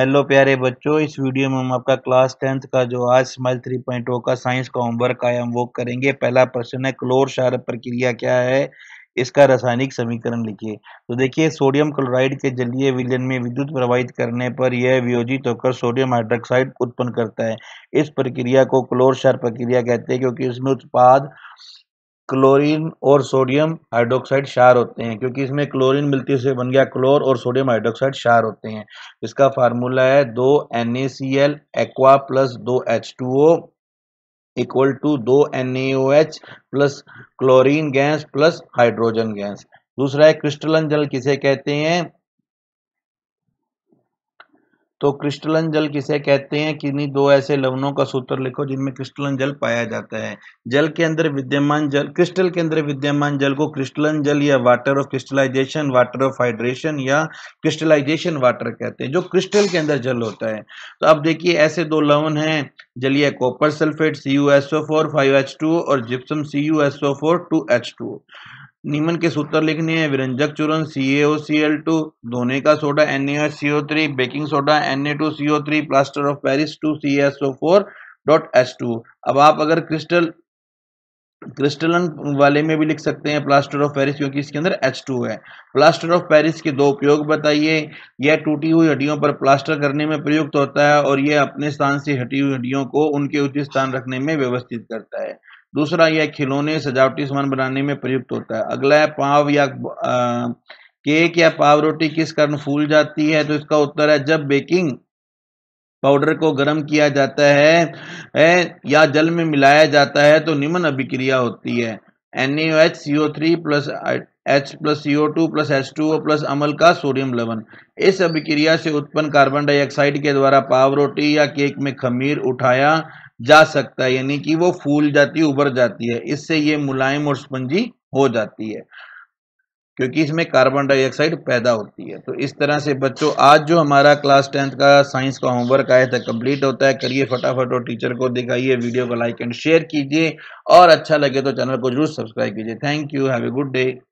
hello प्यारे बच्चों इस वीडियो में हम आपका क्लास टेंथ का जो आज स्माइल थ्री पॉइंट ओ का साइंस का होमवर्क आया हम वो करेंगे पहला प्रश्न है क्लोर क्षार प्रक्रिया क्या है इसका रासायनिक समीकरण लिखिए तो देखिए सोडियम क्लोराइड के जलीय विलयन में विद्युत प्रवाहित करने पर यह वियोजित होकर सोडियम हाइड्रोक्साइड उत्पन्न करता है इस प्रक्रिया को क्लोर क्षार प्रक्रिया कहते हैं क्योंकि इसमें उत्पाद क्लोरीन और सोडियम हाइड्रोक्साइड शार होते हैं क्योंकि इसमें क्लोरीन मिलती से बन गया क्लोर और सोडियम हाइड्रोक्साइड शार होते हैं इसका फार्मूला है दो N A C L aqua plus दो H two O equal to दो N A O H plus chlorine gas plus hydrogen gas दूसरा है क्रिस्टलन जल किसे कहते हैं तो क्रिस्टलन जल किसे कहते हैं किन्हीं दो ऐसे लवणों का सूत्र लिखो जिनमें क्रिस्टलन जल पाया जाता है जल के अंदर विद्यमान जल क्रिस्टल के अंदर विद्यमान जल को क्रिस्टलन जल या water of crystallisation water of hydration या क्रिस्टलाइजेशन वाटर कहते हैं जो क्रिस्टल के अंदर जल होता है तो अब देखिए ऐसे दो लवन हैं जलीय copper sulphate C U S O four five H two और gypsum C U S O four two H two नीमन के सूत्र लिखने हैं विरंजक चूर्ण सी एल टू धोने का soda N three baking soda N A two C three plaster of Paris two C S O four dot S two अब आप अगर क्रिस्टल क्रिस्टलन वाले में भी लिख सकते हैं प्लास्टर ऑफ पेरिस क्योंकि इसके अंदर एच टू है प्लास्टर ऑफ पेरिस के दो उपयोग बताइए यह टूटी हुई हड्डियों पर प्लास्टर करने में प्रयुक्त होता है और यह अपने स्थान से हटी हुई हड्डियों को उनके उचित स्थान रखने में व्यवस्थित करता है दूसरा यह खिलौने सजावटी सामान बनाने में प्रयुक्त होता है अगला है पाव या केक या पाव रोटी किस कारण फूल जाती है तो इसका उत्तर है जब बेकिंग पाउडर को गर्म किया जाता है, या जल में मिलाया जाता है तो निम्न अभिक्रिया होती है N A H C O three plus H plus C O two plus H two plus अमल का सोडियम लवण इस अभिक्रिया से उत्पन्न कार्बन डाइऑक्साइड के द्वारा पाव रोटी या केक में खमीर उठाया जा सकता है यानी कि वो फूल जाती है जाती है इससे ये मुलायम और स्पंजी हो जाती है क्योंकि इसमें कार्बन डाइऑक्साइड पैदा होती है तो इस तरह से बच्चों आज जो हमारा क्लास टेंथ का साइंस का होमवर्क आया था कंप्लीट होता है करिए फटाफट और टीचर को दिखाइए वीडियो को लाइक एंड शेयर कीजिए और अच्छा लगे तो चैनल को जरूर सब्सक्राइब कीजिए thank you have a good day